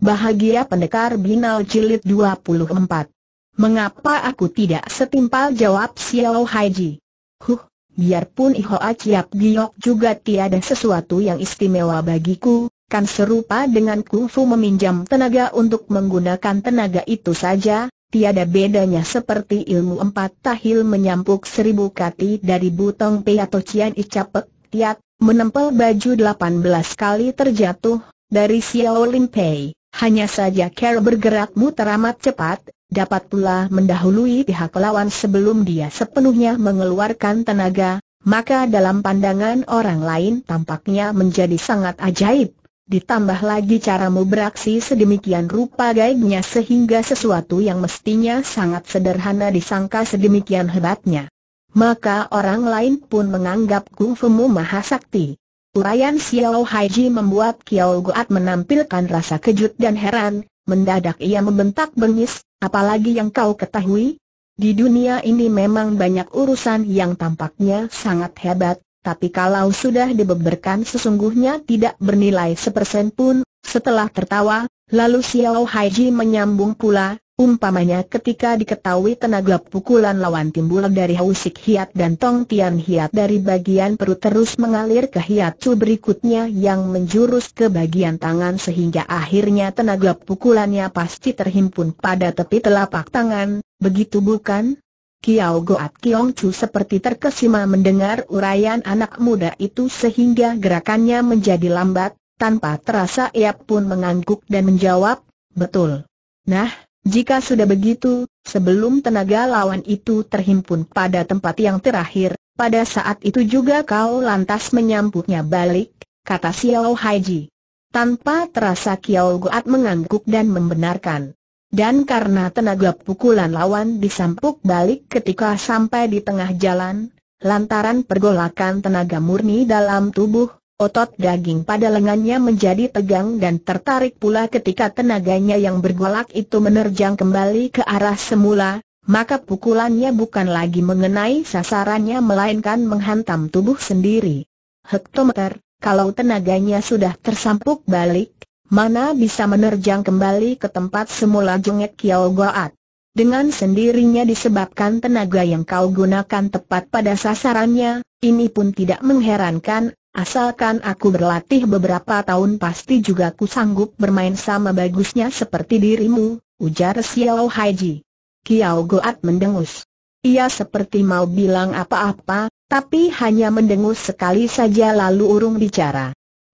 Bahagia Pendekar Binal Jilid 24 Mengapa aku tidak setimpal jawab Xiao Haiji? Huh, biarpun Iho Aciap Giok juga tiada sesuatu yang istimewa bagiku, kan serupa dengan kungfu meminjam tenaga untuk menggunakan tenaga itu saja, tiada bedanya seperti ilmu empat tahil menyampuk seribu kati dari butong pei atau cian icapek, tiat, menempel baju delapan belas kali terjatuh, dari Xiao Lin Pei. Hanya saja Carol bergerak muter amat cepat, dapat pula mendahului pihak lawan sebelum dia sepenuhnya mengeluarkan tenaga, maka dalam pandangan orang lain tampaknya menjadi sangat ajaib. Ditambah lagi caramu beraksi sedemikian rupa gaibnya sehingga sesuatu yang mestinya sangat sederhana disangka sedemikian hebatnya. Maka orang lain pun menganggap kungfumu maha sakti. Urayan Xiao Haiji membuat Kiao Guat menampilkan rasa kejut dan heran, mendadak ia membentak bengis, apalagi yang kau ketahui? Di dunia ini memang banyak urusan yang tampaknya sangat hebat, tapi kalau sudah dibeberkan sesungguhnya tidak bernilai sepersen pun, setelah tertawa, lalu Xiao Haiji menyambung pula, Umpamanya ketika diketahui tenaga pukulan lawan timbul dari hausik hiat dan tong tian hiat dari bagian perut terus mengalir ke hiat cu berikutnya yang menjurus ke bagian tangan sehingga akhirnya tenaga pukulannya pasti terhimpun pada tepi telapak tangan, begitu bukan? Kiao Goat Kiong Chu seperti terkesima mendengar urayan anak muda itu sehingga gerakannya menjadi lambat, tanpa terasa ia pun mengangguk dan menjawab, betul. Nah, jika sudah begitu, sebelum tenaga lawan itu terhimpun pada tempat yang terakhir, pada saat itu juga kau lantas menyambutnya balik, kata Xiao Haiji. Tanpa terasa Kiao Guat mengangguk dan membenarkan. Dan karena tenaga pukulan lawan disampuk balik ketika sampai di tengah jalan, lantaran pergolakan tenaga murni dalam tubuh, Otot daging pada lengannya menjadi tegang dan tertarik pula ketika tenaganya yang bergolak itu menerjang kembali ke arah semula, maka pukulannya bukan lagi mengenai sasarannya melainkan menghantam tubuh sendiri. Hektometer, kalau tenaganya sudah tersampuk balik, mana bisa menerjang kembali ke tempat semula jengek Kiao Goat. Dengan sendirinya disebabkan tenaga yang kau gunakan tepat pada sasarannya, ini pun tidak mengherankan, Asalkan aku berlatih beberapa tahun pasti juga ku sanggup bermain sama bagusnya seperti dirimu, ujar Xiao Haiji. Kiao Goat mendengus. Ia seperti mau bilang apa-apa, tapi hanya mendengus sekali saja lalu urung bicara.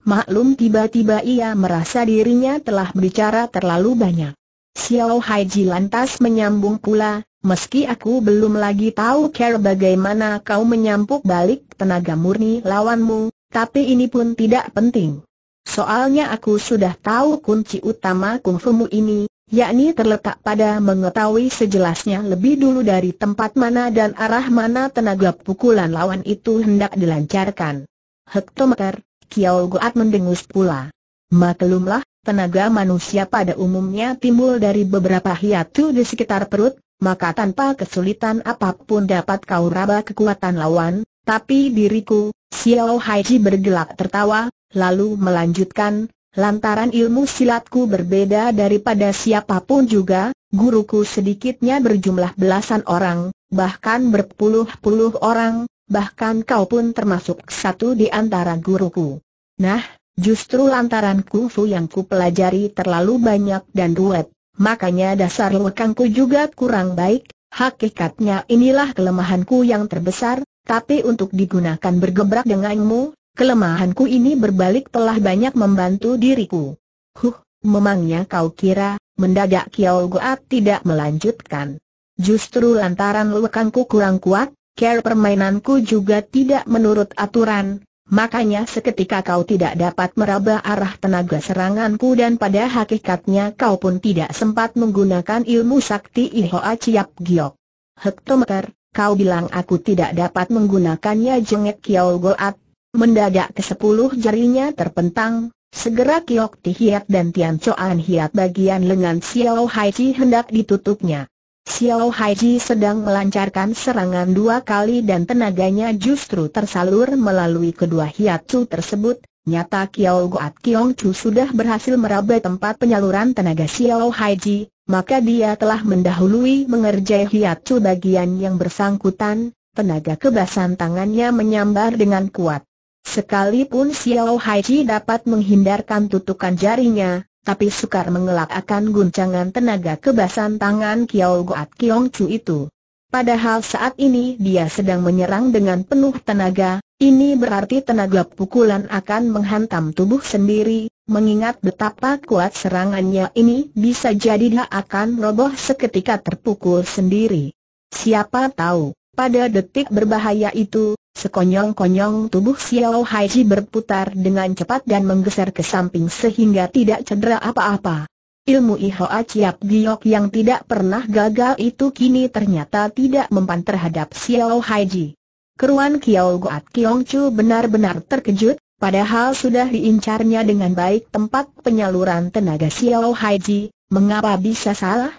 Maklum tiba-tiba ia merasa dirinya telah berbicara terlalu banyak. Xiao Haiji lantas menyambung pula, Meski aku belum lagi tahu cara bagaimana kau menyampuk balik tenaga murni lawanmu, tapi ini pun tidak penting. Soalnya aku sudah tahu kunci utama kungfumu ini, yakni terletak pada mengetahui sejelasnya lebih dulu dari tempat mana dan arah mana tenaga pukulan lawan itu hendak dilancarkan. Hektometer, Kiao Goat mendengus pula. Maklumlah, tenaga manusia pada umumnya timbul dari beberapa hiatu di sekitar perut, maka tanpa kesulitan apapun dapat kau raba kekuatan lawan, tapi diriku, Xiao Haiji bergelak tertawa, lalu melanjutkan, lantaran ilmu silatku berbeda daripada siapapun juga, guruku sedikitnya berjumlah belasan orang, bahkan berpuluh-puluh orang, bahkan kau pun termasuk satu di antara guruku. Nah, justru lantaran kungfu yang kupelajari terlalu banyak dan ruwet, makanya dasar lekangku juga kurang baik, Hakikatnya inilah kelemahanku yang terbesar, tapi untuk digunakan bergebrak denganmu, kelemahanku ini berbalik telah banyak membantu diriku. Huh, memangnya kau kira, mendadak Kiao Goat tidak melanjutkan. Justru lantaran lekanku kurang kuat, care permainanku juga tidak menurut aturan, makanya seketika kau tidak dapat meraba arah tenaga seranganku dan pada hakikatnya kau pun tidak sempat menggunakan ilmu sakti Ihoa Ciap Giok. Hektometer, Kau bilang aku tidak dapat menggunakannya jengek Kiao Goat. Mendadak ke sepuluh jarinya terpentang, segera Kiok Hiat dan Tian Choan Hiat bagian lengan Xiao Hai Ji hendak ditutupnya. Xiao Haiji sedang melancarkan serangan dua kali dan tenaganya justru tersalur melalui kedua Hiat Chu tersebut. Nyata Kiao Goat Kiong Chu sudah berhasil meraba tempat penyaluran tenaga Xiao Haiji, maka dia telah mendahului mengerjai hiacu bagian yang bersangkutan, tenaga kebasan tangannya menyambar dengan kuat. Sekalipun Xiao Haiji dapat menghindarkan tutukan jarinya, tapi sukar mengelak akan guncangan tenaga kebasan tangan Kiao Goat Kiong Chu itu. Padahal saat ini dia sedang menyerang dengan penuh tenaga, ini berarti tenaga pukulan akan menghantam tubuh sendiri, Mengingat betapa kuat serangannya ini bisa jadi dia akan roboh seketika terpukul sendiri. Siapa tahu, pada detik berbahaya itu, sekonyong-konyong tubuh Xiao Haiji berputar dengan cepat dan menggeser ke samping sehingga tidak cedera apa-apa. Ilmu Ihoa aciap Giok yang tidak pernah gagal itu kini ternyata tidak mempan terhadap Xiao Haiji. Keruan Kiao Goat Kiong Chu benar-benar terkejut, Padahal sudah diincarnya dengan baik tempat penyaluran tenaga Xiao Haiji, mengapa bisa salah?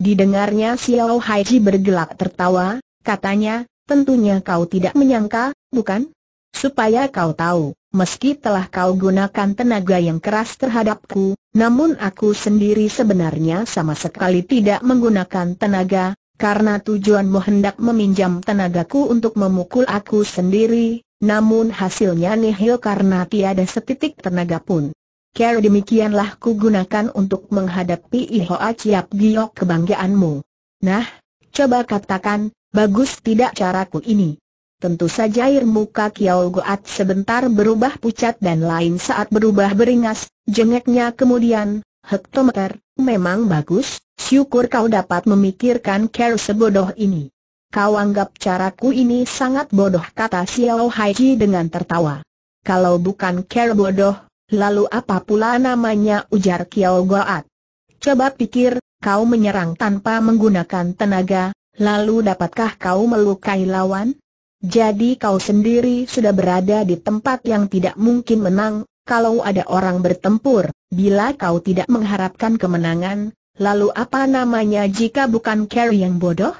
Didengarnya Xiao Haiji bergelak tertawa, katanya, tentunya kau tidak menyangka, bukan? Supaya kau tahu, meski telah kau gunakan tenaga yang keras terhadapku, namun aku sendiri sebenarnya sama sekali tidak menggunakan tenaga, karena tujuanmu hendak meminjam tenagaku untuk memukul aku sendiri, namun hasilnya nihil karena tiada setitik tenaga pun. Cara demikianlah ku gunakan untuk menghadapi Ihoa Ciap Giok kebanggaanmu. Nah, coba katakan, bagus tidak caraku ini. Tentu saja air muka Kiao Goat sebentar berubah pucat dan lain saat berubah beringas, jengeknya kemudian, hektometer, memang bagus, syukur kau dapat memikirkan care sebodoh ini. Kau anggap caraku ini sangat bodoh kata Xiao Haiji dengan tertawa. Kalau bukan care bodoh, lalu apa pula namanya ujar Kiao Goat? Coba pikir, kau menyerang tanpa menggunakan tenaga, lalu dapatkah kau melukai lawan? Jadi kau sendiri sudah berada di tempat yang tidak mungkin menang, kalau ada orang bertempur, bila kau tidak mengharapkan kemenangan, lalu apa namanya jika bukan care yang bodoh?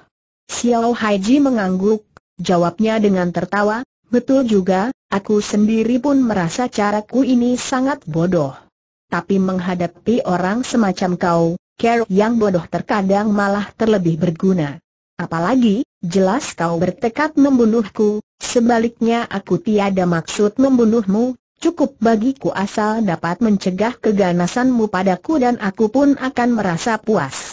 Xiao Haiji mengangguk, jawabnya dengan tertawa, betul juga, aku sendiri pun merasa caraku ini sangat bodoh. Tapi menghadapi orang semacam kau, care yang bodoh terkadang malah terlebih berguna. Apalagi, jelas kau bertekad membunuhku, sebaliknya aku tiada maksud membunuhmu, cukup bagiku asal dapat mencegah keganasanmu padaku dan aku pun akan merasa puas.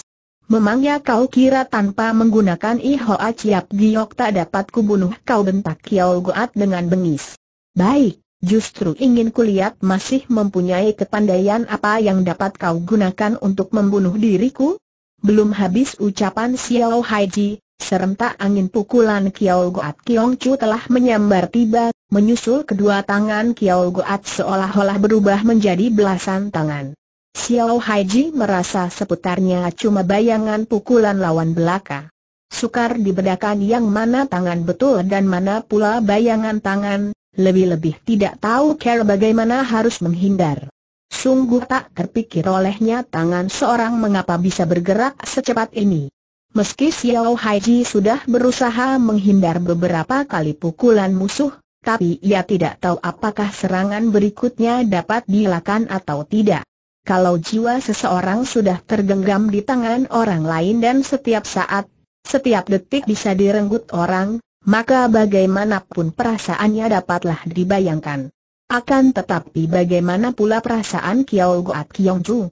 Memangnya kau kira tanpa menggunakan iho aciap Giok tak dapat kubunuh kau bentak Kiao Goat dengan bengis. Baik, justru ingin kulihat masih mempunyai kepandaian apa yang dapat kau gunakan untuk membunuh diriku? Belum habis ucapan Xiao Haiji, serentak angin pukulan Kiao Goat Kiong Chu telah menyambar tiba, menyusul kedua tangan Kiao Goat seolah-olah berubah menjadi belasan tangan. Xiao Haiji merasa seputarnya cuma bayangan pukulan lawan belaka. Sukar dibedakan yang mana tangan betul dan mana pula bayangan tangan, lebih-lebih tidak tahu cara bagaimana harus menghindar. Sungguh tak terpikir olehnya tangan seorang mengapa bisa bergerak secepat ini. Meski Xiao Haiji sudah berusaha menghindar beberapa kali pukulan musuh, tapi ia tidak tahu apakah serangan berikutnya dapat dilakukan atau tidak kalau jiwa seseorang sudah tergenggam di tangan orang lain dan setiap saat, setiap detik bisa direnggut orang, maka bagaimanapun perasaannya dapatlah dibayangkan. Akan tetapi bagaimana pula perasaan Kiao Goat Kiong Chu?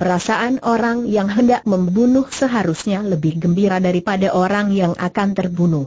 Perasaan orang yang hendak membunuh seharusnya lebih gembira daripada orang yang akan terbunuh.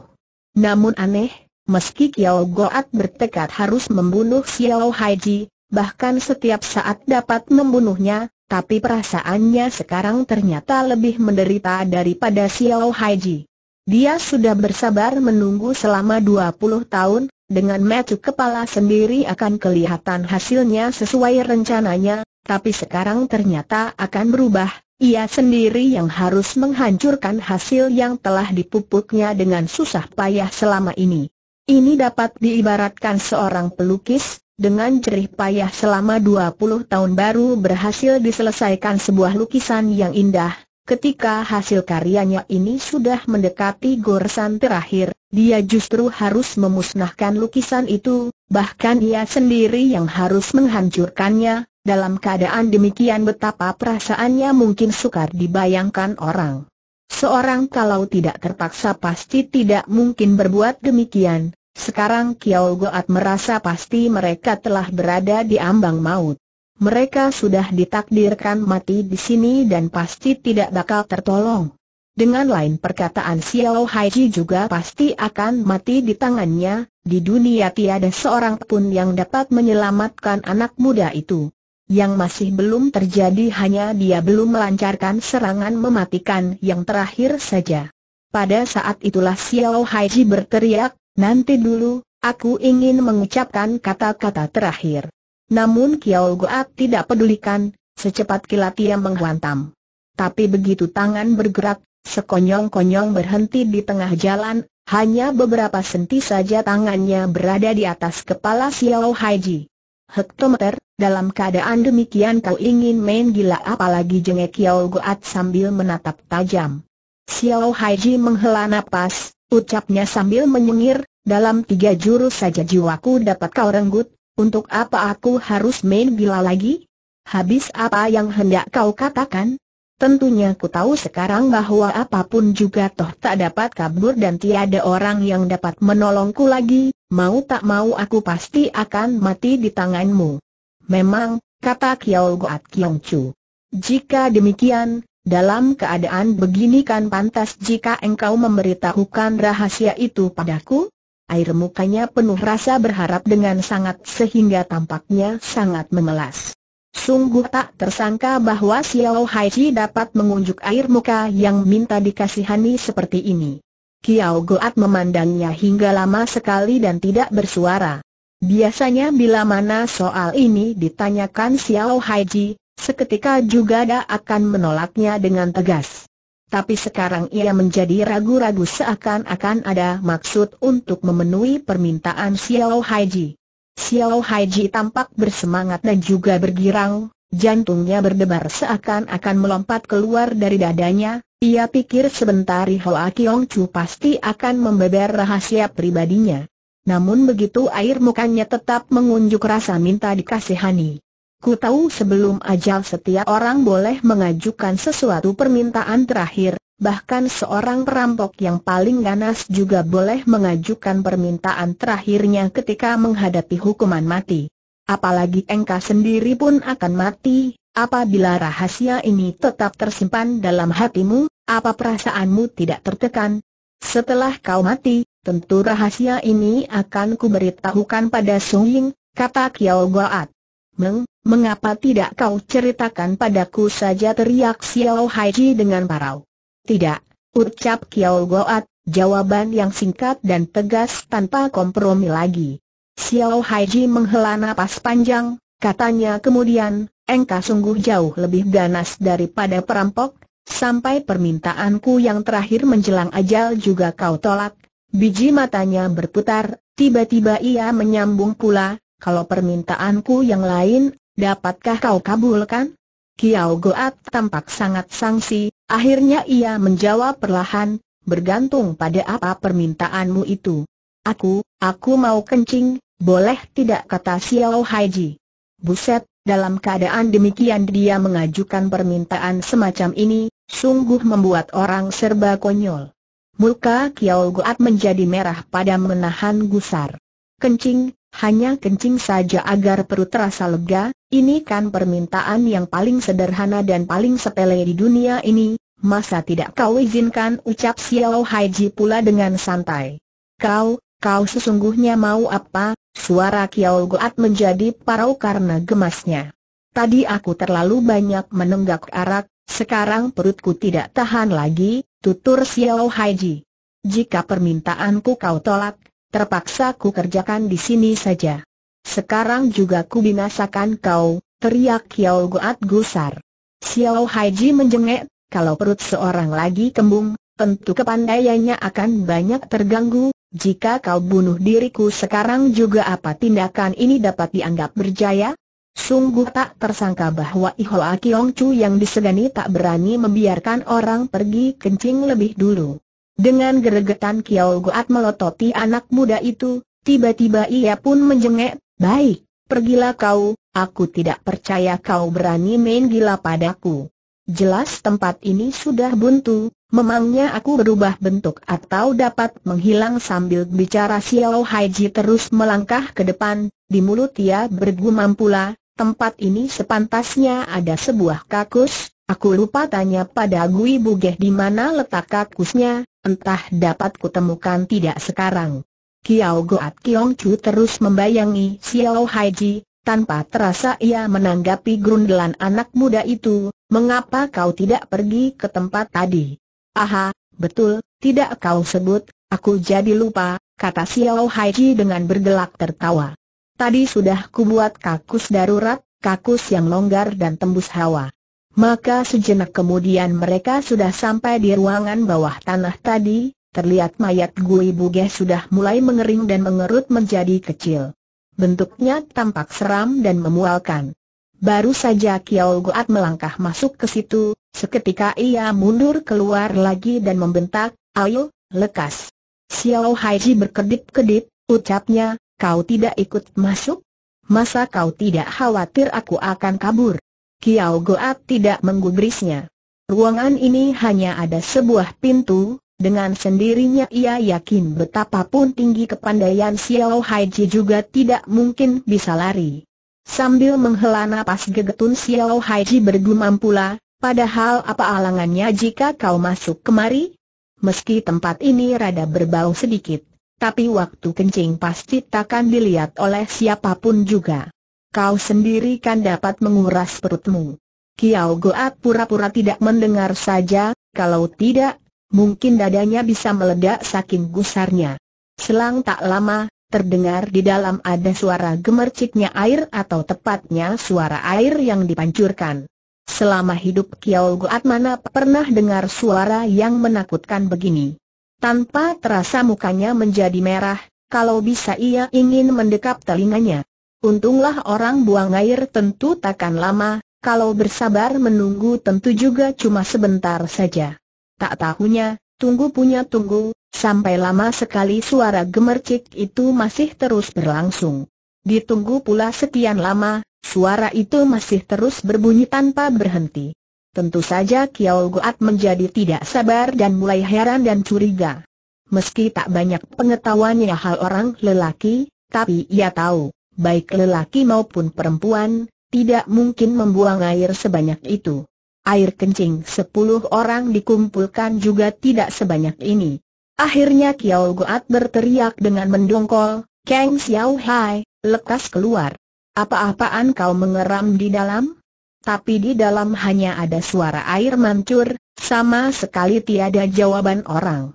Namun aneh, meski Kiao Goat bertekad harus membunuh Xiao Haiji, bahkan setiap saat dapat membunuhnya, tapi perasaannya sekarang ternyata lebih menderita daripada Xiao Haiji. Dia sudah bersabar menunggu selama 20 tahun, dengan metu kepala sendiri akan kelihatan hasilnya sesuai rencananya, tapi sekarang ternyata akan berubah, ia sendiri yang harus menghancurkan hasil yang telah dipupuknya dengan susah payah selama ini. Ini dapat diibaratkan seorang pelukis, dengan jerih payah selama 20 tahun baru berhasil diselesaikan sebuah lukisan yang indah. Ketika hasil karyanya ini sudah mendekati goresan terakhir, dia justru harus memusnahkan lukisan itu, bahkan ia sendiri yang harus menghancurkannya, dalam keadaan demikian betapa perasaannya mungkin sukar dibayangkan orang. Seorang kalau tidak terpaksa pasti tidak mungkin berbuat demikian, sekarang Kiao Goat merasa pasti mereka telah berada di ambang maut. Mereka sudah ditakdirkan mati di sini dan pasti tidak bakal tertolong. Dengan lain perkataan Xiao Haiji juga pasti akan mati di tangannya, di dunia tiada seorang pun yang dapat menyelamatkan anak muda itu. Yang masih belum terjadi hanya dia belum melancarkan serangan mematikan yang terakhir saja. Pada saat itulah Xiao Haiji berteriak, Nanti dulu, aku ingin mengucapkan kata-kata terakhir. Namun Kiao Goat tidak pedulikan, secepat kilat ia menghantam. Tapi begitu tangan bergerak, sekonyong-konyong berhenti di tengah jalan, hanya beberapa senti saja tangannya berada di atas kepala Xiao Haiji. Hektometer, dalam keadaan demikian kau ingin main gila apalagi jengek Kiao Goat sambil menatap tajam. Xiao Haiji menghela napas, ucapnya sambil menyengir, dalam tiga jurus saja jiwaku dapat kau renggut, untuk apa aku harus main gila lagi? Habis apa yang hendak kau katakan? Tentunya ku tahu sekarang bahwa apapun juga toh tak dapat kabur dan tiada orang yang dapat menolongku lagi, mau tak mau aku pasti akan mati di tanganmu. Memang, kata Kiao Goat Kiong Chu. Jika demikian, dalam keadaan begini kan pantas jika engkau memberitahukan rahasia itu padaku? Air mukanya penuh rasa berharap dengan sangat sehingga tampaknya sangat mengelas. Sungguh tak tersangka bahwa Xiao Haiji dapat mengunjuk air muka yang minta dikasihani seperti ini. Kiao Goat memandangnya hingga lama sekali dan tidak bersuara. Biasanya bila mana soal ini ditanyakan Xiao Haiji, Seketika juga dia akan menolaknya dengan tegas. Tapi sekarang ia menjadi ragu-ragu seakan-akan ada maksud untuk memenuhi permintaan Xiao Haiji. Xiao Haiji tampak bersemangat dan juga bergirang, jantungnya berdebar seakan-akan melompat keluar dari dadanya, ia pikir sebentar Hoa Kiong Chu pasti akan membeber rahasia pribadinya. Namun begitu air mukanya tetap mengunjuk rasa minta dikasihani. Ku tahu sebelum ajal setiap orang boleh mengajukan sesuatu permintaan terakhir, bahkan seorang perampok yang paling ganas juga boleh mengajukan permintaan terakhirnya ketika menghadapi hukuman mati. Apalagi engkau sendiri pun akan mati, apabila rahasia ini tetap tersimpan dalam hatimu, apa perasaanmu tidak tertekan? Setelah kau mati, tentu rahasia ini akan kuberitahukan pada Sung Ying, kata Kiao Goat. Meng, mengapa tidak kau ceritakan padaku saja teriak Xiao Haiji dengan parau. Tidak, ucap Kiao Goat, jawaban yang singkat dan tegas tanpa kompromi lagi. Xiao Haiji menghela napas panjang, katanya kemudian, engkau sungguh jauh lebih ganas daripada perampok, sampai permintaanku yang terakhir menjelang ajal juga kau tolak. Biji matanya berputar, tiba-tiba ia menyambung pula, kalau permintaanku yang lain, dapatkah kau kabulkan? Kiao Goat tampak sangat sangsi, akhirnya ia menjawab perlahan, bergantung pada apa permintaanmu itu. Aku, aku mau kencing, boleh tidak kata Xiao Haiji. Buset, dalam keadaan demikian dia mengajukan permintaan semacam ini, sungguh membuat orang serba konyol. Muka Kiao Goat menjadi merah pada menahan gusar. Kencing, hanya kencing saja agar perut terasa lega, ini kan permintaan yang paling sederhana dan paling sepele di dunia ini, masa tidak kau izinkan ucap Xiao Haiji pula dengan santai. Kau, kau sesungguhnya mau apa, suara Kiao Goat menjadi parau karena gemasnya. Tadi aku terlalu banyak menenggak arak, sekarang perutku tidak tahan lagi, tutur Xiao Haiji. Jika permintaanku kau tolak, terpaksa ku kerjakan di sini saja. Sekarang juga ku binasakan kau, teriak Xiao Goat gusar. Xiao Haiji menjengek, kalau perut seorang lagi kembung, tentu kepandaiannya akan banyak terganggu, jika kau bunuh diriku sekarang juga apa tindakan ini dapat dianggap berjaya? Sungguh tak tersangka bahwa Ihoa Kiong Chu yang disegani tak berani membiarkan orang pergi kencing lebih dulu. Dengan geregetan Kiao Goat melototi anak muda itu, tiba-tiba ia pun menjengek, baik, pergilah kau, aku tidak percaya kau berani main gila padaku. Jelas tempat ini sudah buntu, memangnya aku berubah bentuk atau dapat menghilang sambil bicara Xiao Haiji terus melangkah ke depan, di mulut ia bergumam pula, tempat ini sepantasnya ada sebuah kakus, Aku lupa tanya pada Gui Bugeh di mana letak kakusnya, Entah dapat kutemukan tidak sekarang. Kiao Goat Kiong Chu terus membayangi Xiao Haiji, tanpa terasa ia menanggapi grundelan anak muda itu, mengapa kau tidak pergi ke tempat tadi? Aha, betul, tidak kau sebut, aku jadi lupa, kata Xiao Haiji dengan bergelak tertawa. Tadi sudah kubuat kakus darurat, kakus yang longgar dan tembus hawa. Maka sejenak kemudian mereka sudah sampai di ruangan bawah tanah tadi, terlihat mayat Gui Buge sudah mulai mengering dan mengerut menjadi kecil. Bentuknya tampak seram dan memualkan. Baru saja Kiao Goat melangkah masuk ke situ, seketika ia mundur keluar lagi dan membentak, ayo, lekas. Xiao Haiji berkedip-kedip, ucapnya, kau tidak ikut masuk? Masa kau tidak khawatir aku akan kabur? Kiao Goat tidak menggubrisnya. Ruangan ini hanya ada sebuah pintu, dengan sendirinya ia yakin betapapun tinggi kepandaian Xiao Haiji juga tidak mungkin bisa lari. Sambil menghela nafas gegetun Xiao Haiji bergumam pula, padahal apa alangannya jika kau masuk kemari? Meski tempat ini rada berbau sedikit, tapi waktu kencing pasti takkan dilihat oleh siapapun juga kau sendiri kan dapat menguras perutmu. Kiau Goat pura-pura tidak mendengar saja, kalau tidak, mungkin dadanya bisa meledak saking gusarnya. Selang tak lama, terdengar di dalam ada suara gemerciknya air atau tepatnya suara air yang dipancurkan. Selama hidup Kiau Goat mana pernah dengar suara yang menakutkan begini. Tanpa terasa mukanya menjadi merah, kalau bisa ia ingin mendekap telinganya. Untunglah orang buang air tentu takkan lama, kalau bersabar menunggu tentu juga cuma sebentar saja. Tak tahunya, tunggu punya tunggu, sampai lama sekali suara gemercik itu masih terus berlangsung. Ditunggu pula sekian lama, suara itu masih terus berbunyi tanpa berhenti. Tentu saja Kiao Goat menjadi tidak sabar dan mulai heran dan curiga. Meski tak banyak pengetahuannya hal orang lelaki, tapi ia tahu, baik lelaki maupun perempuan, tidak mungkin membuang air sebanyak itu. Air kencing sepuluh orang dikumpulkan juga tidak sebanyak ini. Akhirnya Kiao Goat berteriak dengan mendongkol, Kang Xiao Hai, lekas keluar. Apa-apaan kau mengeram di dalam? Tapi di dalam hanya ada suara air mancur, sama sekali tiada jawaban orang.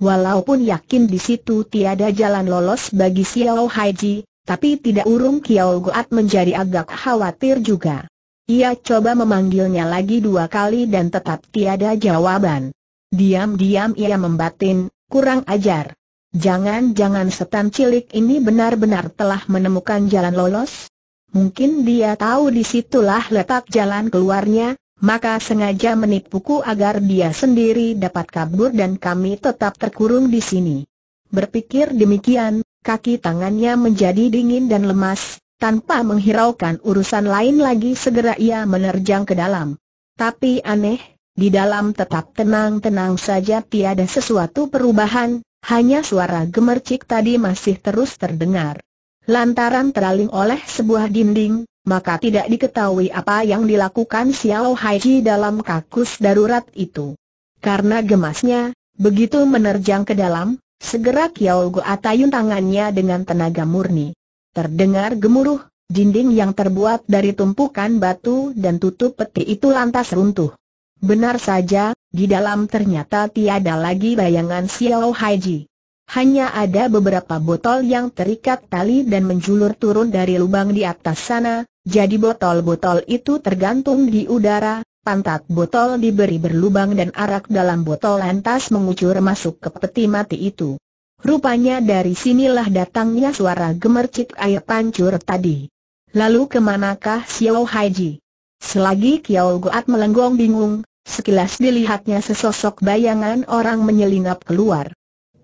Walaupun yakin di situ tiada jalan lolos bagi Xiao Haiji, tapi tidak urung Kiao Goat menjadi agak khawatir juga. Ia coba memanggilnya lagi dua kali dan tetap tiada jawaban. Diam-diam ia membatin, kurang ajar. Jangan-jangan setan cilik ini benar-benar telah menemukan jalan lolos? Mungkin dia tahu disitulah letak jalan keluarnya, maka sengaja menipuku agar dia sendiri dapat kabur dan kami tetap terkurung di sini. Berpikir demikian, kaki tangannya menjadi dingin dan lemas, tanpa menghiraukan urusan lain lagi segera ia menerjang ke dalam. Tapi aneh, di dalam tetap tenang-tenang saja tiada sesuatu perubahan, hanya suara gemercik tadi masih terus terdengar. Lantaran teraling oleh sebuah dinding, maka tidak diketahui apa yang dilakukan Xiao Haiji dalam kakus darurat itu. Karena gemasnya, begitu menerjang ke dalam, Segera Goa atayun tangannya dengan tenaga murni. Terdengar gemuruh, dinding yang terbuat dari tumpukan batu dan tutup peti itu lantas runtuh. Benar saja, di dalam ternyata tiada lagi bayangan Xiao Haiji. Hanya ada beberapa botol yang terikat tali dan menjulur turun dari lubang di atas sana, jadi botol-botol itu tergantung di udara, pantat botol diberi berlubang dan arak dalam botol lantas mengucur masuk ke peti mati itu. Rupanya dari sinilah datangnya suara gemercik air pancur tadi. Lalu kemanakah Xiao Haiji? Selagi Kiao Goat melenggong bingung, sekilas dilihatnya sesosok bayangan orang menyelinap keluar.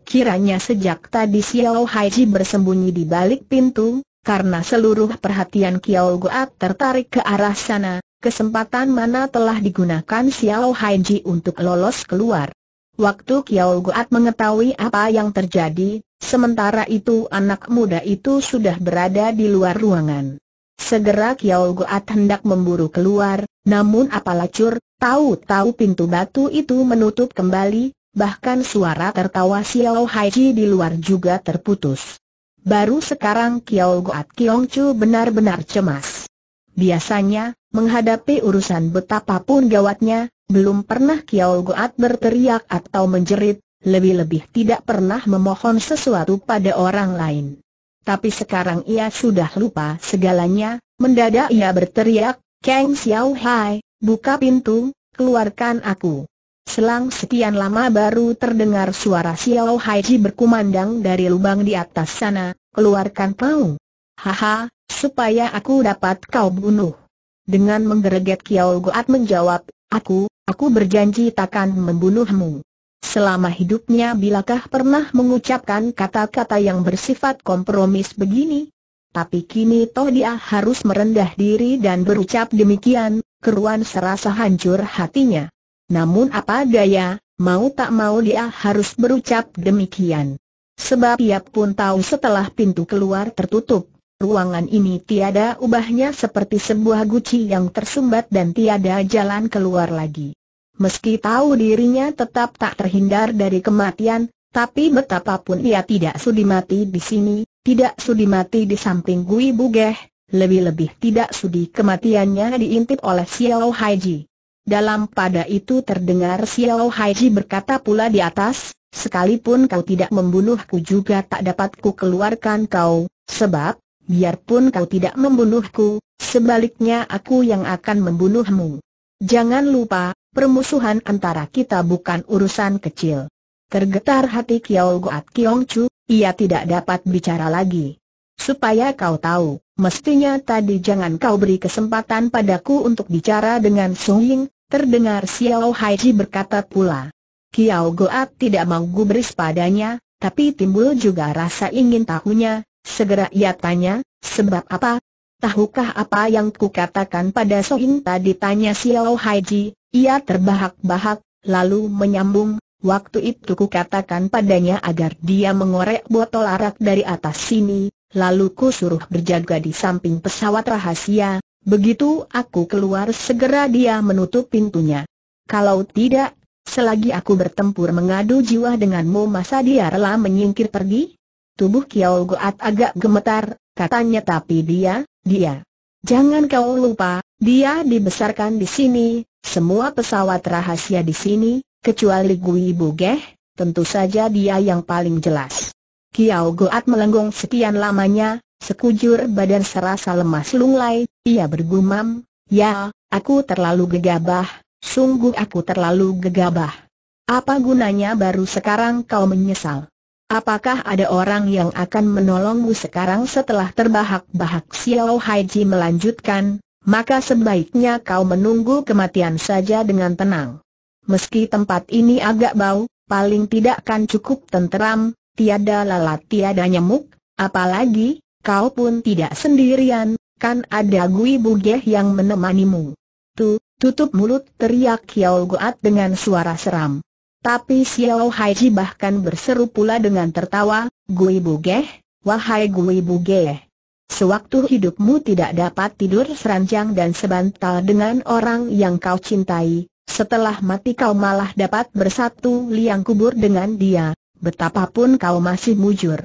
Kiranya sejak tadi Xiao Haiji bersembunyi di balik pintu, karena seluruh perhatian Kiao Goat tertarik ke arah sana, Kesempatan mana telah digunakan Xiao Haiji untuk lolos keluar. Waktu Xiao Guat mengetahui apa yang terjadi, sementara itu anak muda itu sudah berada di luar ruangan. Segera Xiao Guat hendak memburu keluar, namun apalacur, tahu-tahu pintu batu itu menutup kembali, bahkan suara tertawa Xiao Haiji di luar juga terputus. Baru sekarang Xiao Guat Kiong Chu benar-benar cemas. Biasanya, menghadapi urusan betapapun gawatnya, belum pernah Kiao Goat berteriak atau menjerit, lebih-lebih tidak pernah memohon sesuatu pada orang lain. Tapi sekarang ia sudah lupa segalanya, mendadak ia berteriak, Kang Xiao Hai, buka pintu, keluarkan aku. Selang sekian lama baru terdengar suara Xiao Hai Ji berkumandang dari lubang di atas sana, keluarkan kau. Haha, supaya aku dapat kau bunuh. Dengan menggereget Kiao Goat menjawab, aku, aku berjanji takkan membunuhmu. Selama hidupnya bilakah pernah mengucapkan kata-kata yang bersifat kompromis begini? Tapi kini toh dia harus merendah diri dan berucap demikian, keruan serasa hancur hatinya. Namun apa daya, mau tak mau dia harus berucap demikian. Sebab ia pun tahu setelah pintu keluar tertutup, Ruangan ini tiada ubahnya seperti sebuah guci yang tersumbat dan tiada jalan keluar lagi. Meski tahu dirinya tetap tak terhindar dari kematian, tapi betapapun ia tidak sudi mati di sini, tidak sudi mati di samping Gui Bugeh, lebih-lebih tidak sudi kematiannya diintip oleh Xiao Haiji. Dalam pada itu terdengar Xiao Haiji berkata pula di atas, sekalipun kau tidak membunuhku juga tak dapat ku keluarkan kau, sebab, biarpun kau tidak membunuhku, sebaliknya aku yang akan membunuhmu. Jangan lupa, permusuhan antara kita bukan urusan kecil. Tergetar hati Kiao Goat Kiong Chu, ia tidak dapat bicara lagi. Supaya kau tahu, mestinya tadi jangan kau beri kesempatan padaku untuk bicara dengan Song Ying, terdengar Xiao Haiji berkata pula. Kiao Goat tidak mau gubris padanya, tapi timbul juga rasa ingin tahunya, Segera ia tanya, sebab apa? Tahukah apa yang ku katakan pada Sohin tadi tanya Xiao Haiji, ia terbahak-bahak, lalu menyambung, waktu itu ku katakan padanya agar dia mengorek botol arak dari atas sini, lalu ku suruh berjaga di samping pesawat rahasia, begitu aku keluar segera dia menutup pintunya. Kalau tidak, selagi aku bertempur mengadu jiwa denganmu masa dia rela menyingkir pergi? Tubuh Kiao Goat agak gemetar, katanya tapi dia, dia. Jangan kau lupa, dia dibesarkan di sini, semua pesawat rahasia di sini, kecuali Gui Bugeh, tentu saja dia yang paling jelas. Kiao Goat melengkung sekian lamanya, sekujur badan serasa lemas lunglai, ia bergumam, ya, aku terlalu gegabah, sungguh aku terlalu gegabah. Apa gunanya baru sekarang kau menyesal? Apakah ada orang yang akan menolongmu sekarang setelah terbahak-bahak Xiao Haiji melanjutkan, maka sebaiknya kau menunggu kematian saja dengan tenang. Meski tempat ini agak bau, paling tidak kan cukup tenteram, tiada lalat tiada nyamuk, apalagi, kau pun tidak sendirian, kan ada Gui Bugeh yang menemanimu. Tu, tutup mulut teriak Xiao Goat dengan suara seram. Tapi Xiao Haiji bahkan berseru pula dengan tertawa, Gui Bugeh, wahai Gui Bugeh. Sewaktu hidupmu tidak dapat tidur seranjang dan sebantal dengan orang yang kau cintai, setelah mati kau malah dapat bersatu liang kubur dengan dia, betapapun kau masih mujur.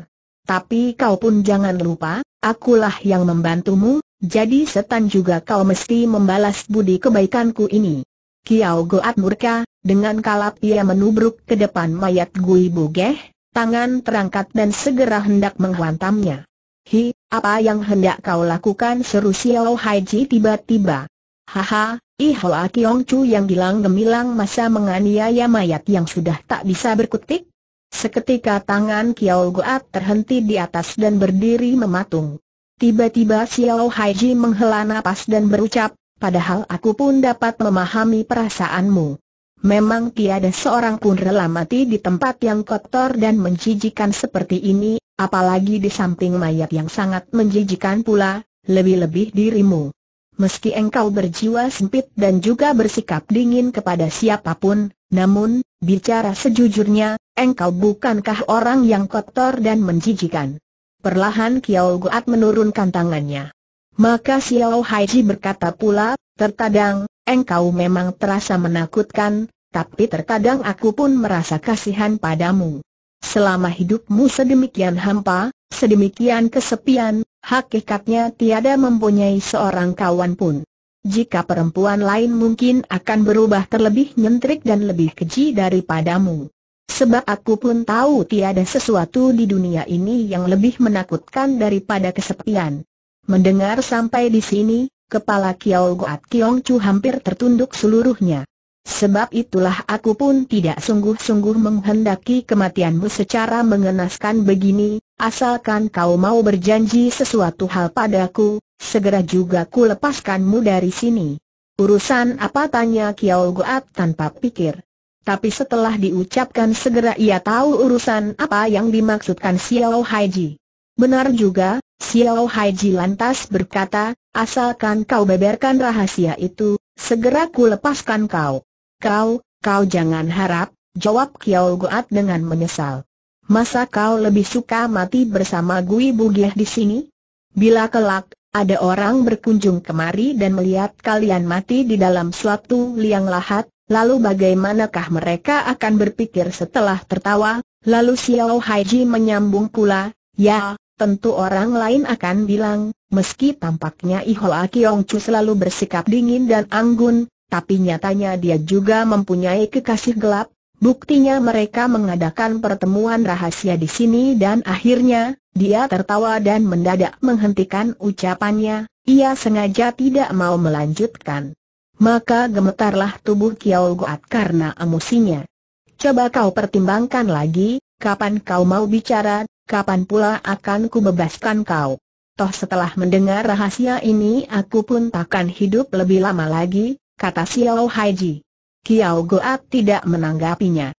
Tapi kau pun jangan lupa, akulah yang membantumu, jadi setan juga kau mesti membalas budi kebaikanku ini. Kiao Goat murka, dengan kalap ia menubruk ke depan mayat Gui Bugeh, tangan terangkat dan segera hendak menghantamnya. Hi, apa yang hendak kau lakukan seru Xiao Haiji tiba-tiba. Haha, A Kiong Chu yang bilang gemilang masa menganiaya mayat yang sudah tak bisa berkutik. Seketika tangan Kiao Goat terhenti di atas dan berdiri mematung. Tiba-tiba Xiao Haiji menghela napas dan berucap, padahal aku pun dapat memahami perasaanmu. Memang tiada seorang pun rela mati di tempat yang kotor dan menjijikan seperti ini, apalagi di samping mayat yang sangat menjijikan pula, lebih-lebih dirimu. Meski engkau berjiwa sempit dan juga bersikap dingin kepada siapapun, namun, bicara sejujurnya, engkau bukankah orang yang kotor dan menjijikan. Perlahan Kiao Goat menurunkan tangannya. Maka Xiao Haiji berkata pula, terkadang, engkau memang terasa menakutkan, tapi terkadang aku pun merasa kasihan padamu. Selama hidupmu sedemikian hampa, sedemikian kesepian, hakikatnya tiada mempunyai seorang kawan pun. Jika perempuan lain mungkin akan berubah terlebih nyentrik dan lebih keji daripadamu. Sebab aku pun tahu tiada sesuatu di dunia ini yang lebih menakutkan daripada kesepian. Mendengar sampai di sini, kepala Kiao Goat Kiong Chu hampir tertunduk seluruhnya. Sebab itulah aku pun tidak sungguh-sungguh menghendaki kematianmu secara mengenaskan begini, asalkan kau mau berjanji sesuatu hal padaku, segera juga ku lepaskanmu dari sini. Urusan apa tanya Kiao Goat tanpa pikir. Tapi setelah diucapkan segera ia tahu urusan apa yang dimaksudkan Xiao Haiji. Benar juga, Xiao Haiji lantas berkata, asalkan kau beberkan rahasia itu, segera ku lepaskan kau. Kau, kau jangan harap, jawab Xiao Goat dengan menyesal. Masa kau lebih suka mati bersama Gui Bugiah di sini? Bila kelak, ada orang berkunjung kemari dan melihat kalian mati di dalam suatu liang lahat, lalu bagaimanakah mereka akan berpikir setelah tertawa? Lalu Xiao Haiji menyambung pula, ya, tentu orang lain akan bilang, meski tampaknya Ihoa Kiong Chu selalu bersikap dingin dan anggun, tapi nyatanya dia juga mempunyai kekasih gelap, buktinya mereka mengadakan pertemuan rahasia di sini dan akhirnya, dia tertawa dan mendadak menghentikan ucapannya, ia sengaja tidak mau melanjutkan. Maka gemetarlah tubuh Kiao Goat karena emosinya. Coba kau pertimbangkan lagi, kapan kau mau bicara, kapan pula akan kubebaskan kau? Toh setelah mendengar rahasia ini aku pun takkan hidup lebih lama lagi, kata Xiao Haiji. Kiao Goat tidak menanggapinya.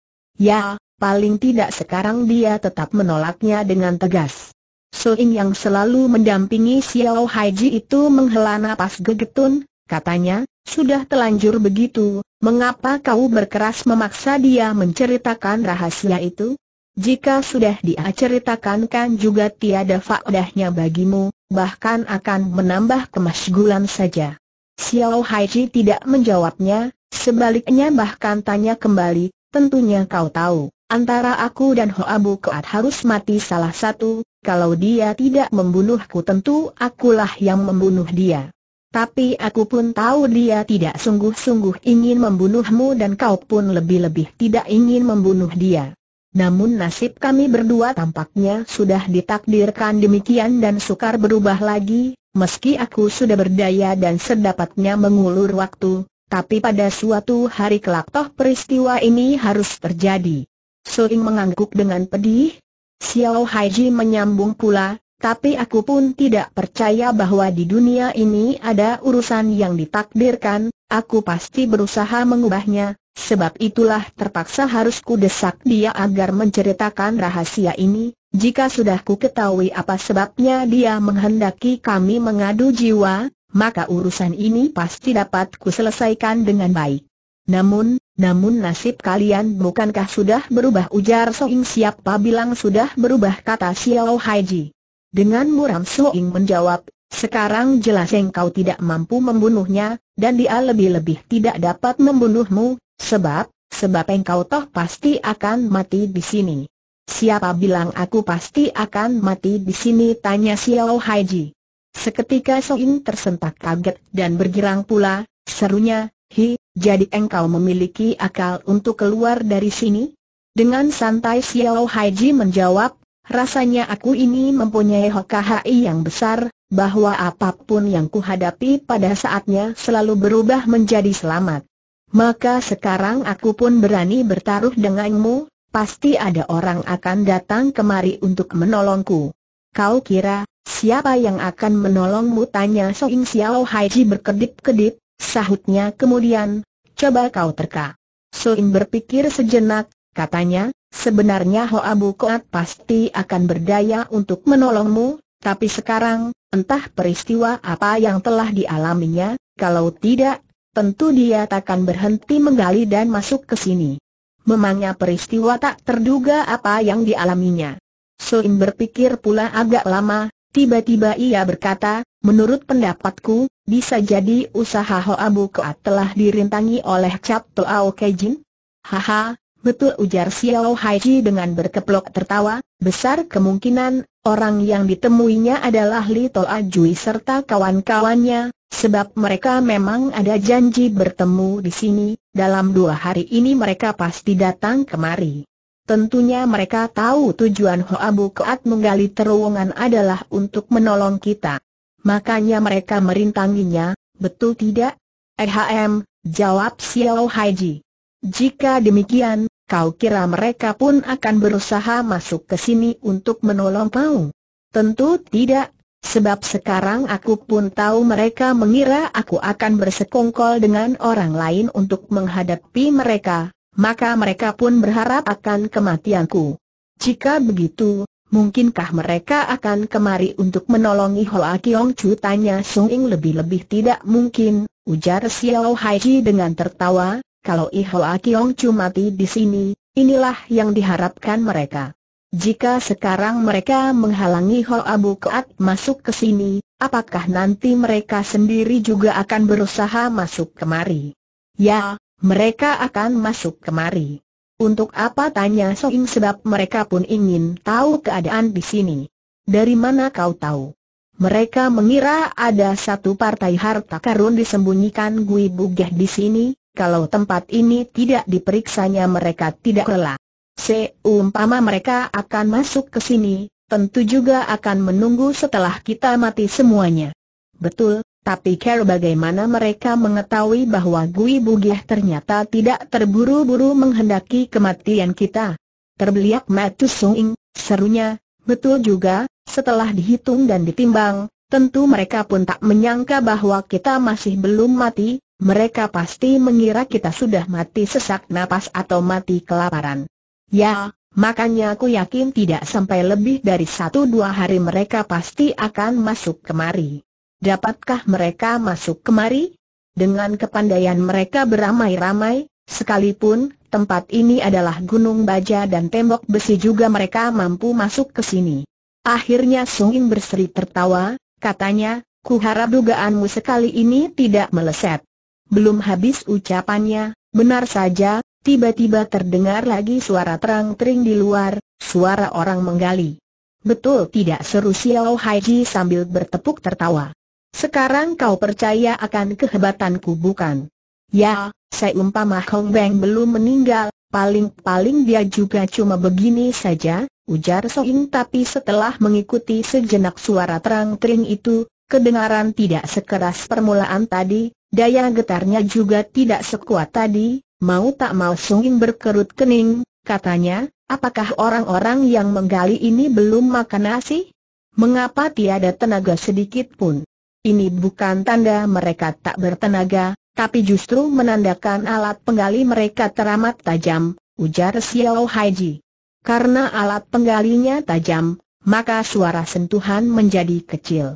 Ya, paling tidak sekarang dia tetap menolaknya dengan tegas. Soing yang selalu mendampingi Xiao Haiji itu menghela napas gegetun, katanya, sudah telanjur begitu, mengapa kau berkeras memaksa dia menceritakan rahasia itu? Jika sudah dia ceritakan kan juga tiada faedahnya bagimu, bahkan akan menambah kemasgulan saja. Xiao Haiji tidak menjawabnya, sebaliknya bahkan tanya kembali, tentunya kau tahu, antara aku dan Hoabu Keat harus mati salah satu, kalau dia tidak membunuhku tentu akulah yang membunuh dia. Tapi aku pun tahu dia tidak sungguh-sungguh ingin membunuhmu dan kau pun lebih-lebih tidak ingin membunuh dia. Namun nasib kami berdua tampaknya sudah ditakdirkan demikian dan sukar berubah lagi, meski aku sudah berdaya dan sedapatnya mengulur waktu, tapi pada suatu hari kelak toh peristiwa ini harus terjadi. Soing mengangguk dengan pedih. Xiao Haiji menyambung pula, tapi aku pun tidak percaya bahwa di dunia ini ada urusan yang ditakdirkan, aku pasti berusaha mengubahnya, Sebab itulah terpaksa harus kudesak dia agar menceritakan rahasia ini, jika sudah ku ketahui apa sebabnya dia menghendaki kami mengadu jiwa, maka urusan ini pasti dapat selesaikan dengan baik. Namun, namun nasib kalian bukankah sudah berubah ujar Soing siapa bilang sudah berubah kata Xiao Haiji. Dengan muram Soing menjawab, sekarang jelas kau tidak mampu membunuhnya, dan dia lebih-lebih tidak dapat membunuhmu, Sebab, sebab engkau toh pasti akan mati di sini. Siapa bilang aku pasti akan mati di sini? Tanya Xiao Haiji. Seketika Soin tersentak kaget dan bergerang pula, serunya, Hi, jadi engkau memiliki akal untuk keluar dari sini? Dengan santai Xiao Haiji menjawab, rasanya aku ini mempunyai hokahai yang besar, bahwa apapun yang kuhadapi pada saatnya selalu berubah menjadi selamat. Maka sekarang aku pun berani bertaruh denganmu, pasti ada orang akan datang kemari untuk menolongku. Kau kira, siapa yang akan menolongmu? Tanya Soing Xiao Haiji berkedip-kedip, sahutnya kemudian, coba kau terka. Soing berpikir sejenak, katanya, sebenarnya Hoa Koat pasti akan berdaya untuk menolongmu, tapi sekarang, entah peristiwa apa yang telah dialaminya, kalau tidak, tentu dia takkan berhenti menggali dan masuk ke sini. Memangnya peristiwa tak terduga apa yang dialaminya. Soim berpikir pula agak lama, tiba-tiba ia berkata, menurut pendapatku, bisa jadi usaha Hoa Bukoat telah dirintangi oleh Cap Toao Kejin? Haha, betul ujar Xiao Haiji dengan berkeplok tertawa, besar kemungkinan, orang yang ditemuinya adalah Li Toa Jui serta kawan-kawannya, Sebab mereka memang ada janji bertemu di sini, dalam dua hari ini mereka pasti datang kemari. Tentunya mereka tahu tujuan Hoa Keat menggali terowongan adalah untuk menolong kita. Makanya mereka merintanginya, betul tidak? Ehm, jawab Xiao Haiji. Jika demikian, kau kira mereka pun akan berusaha masuk ke sini untuk menolong kau? Tentu tidak, Sebab sekarang aku pun tahu mereka mengira aku akan bersekongkol dengan orang lain untuk menghadapi mereka, maka mereka pun berharap akan kematianku. Jika begitu, mungkinkah mereka akan kemari untuk menolongi Hoa Kiong Chu? Tanya Sung Ing lebih-lebih tidak mungkin, ujar Xiao Hai Ji dengan tertawa, kalau Hoa Kiong Chu mati di sini, inilah yang diharapkan mereka. Jika sekarang mereka menghalangi Ho Abu Keat masuk ke sini, apakah nanti mereka sendiri juga akan berusaha masuk kemari? Ya, mereka akan masuk kemari. Untuk apa tanya Soing sebab mereka pun ingin tahu keadaan di sini. Dari mana kau tahu? Mereka mengira ada satu partai harta karun disembunyikan Gui Bugeh di sini, kalau tempat ini tidak diperiksanya mereka tidak rela. Seumpama mereka akan masuk ke sini, tentu juga akan menunggu setelah kita mati semuanya. Betul, tapi care bagaimana mereka mengetahui bahwa Gui Bugiah ternyata tidak terburu-buru menghendaki kematian kita. Terbeliak Matu Suing, serunya, betul juga, setelah dihitung dan ditimbang, tentu mereka pun tak menyangka bahwa kita masih belum mati, mereka pasti mengira kita sudah mati sesak napas atau mati kelaparan. Ya, makanya aku yakin tidak sampai lebih dari satu dua hari mereka pasti akan masuk kemari. Dapatkah mereka masuk kemari? Dengan kepandaian mereka beramai-ramai, sekalipun tempat ini adalah gunung baja dan tembok besi juga mereka mampu masuk ke sini. Akhirnya Sung In berseri tertawa, katanya, ku harap dugaanmu sekali ini tidak meleset. Belum habis ucapannya, benar saja, Tiba-tiba terdengar lagi suara terang-tering di luar, suara orang menggali. Betul tidak seru Xiao Haiji sambil bertepuk tertawa. Sekarang kau percaya akan kehebatanku bukan? Ya, saya umpama Hong Beng belum meninggal, paling-paling dia juga cuma begini saja, ujar So Ying. tapi setelah mengikuti sejenak suara terang-tering itu, kedengaran tidak sekeras permulaan tadi, daya getarnya juga tidak sekuat tadi, Mau tak mau sungging berkerut kening, katanya, apakah orang-orang yang menggali ini belum makan nasi? Mengapa tiada tenaga sedikit pun? Ini bukan tanda mereka tak bertenaga, tapi justru menandakan alat penggali mereka teramat tajam, ujar Xiao Haiji. Karena alat penggalinya tajam, maka suara sentuhan menjadi kecil.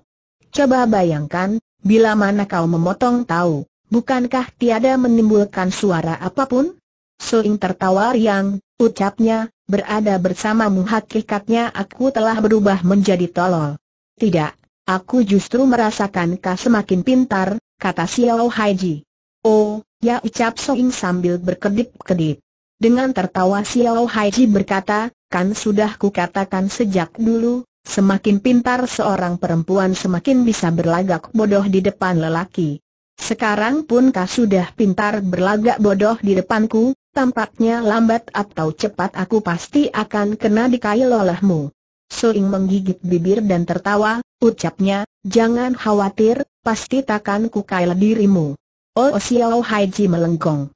Coba bayangkan, bila mana kau memotong tahu, Bukankah tiada menimbulkan suara apapun? Soing tertawa riang, ucapnya, berada bersamamu hakikatnya aku telah berubah menjadi tolol. Tidak, aku justru merasakan kau semakin pintar, kata Xiao Haiji. Oh, ya ucap Soing sambil berkedip-kedip. Dengan tertawa Xiao Haiji berkata, kan sudah kukatakan sejak dulu, semakin pintar seorang perempuan semakin bisa berlagak bodoh di depan lelaki. Sekarang pun kau sudah pintar berlagak bodoh di depanku, tampaknya lambat atau cepat aku pasti akan kena dikail olehmu. Suling menggigit bibir dan tertawa, ucapnya, jangan khawatir, pasti takkan kukail dirimu. Oh, oh Xiao Haiji melengkung.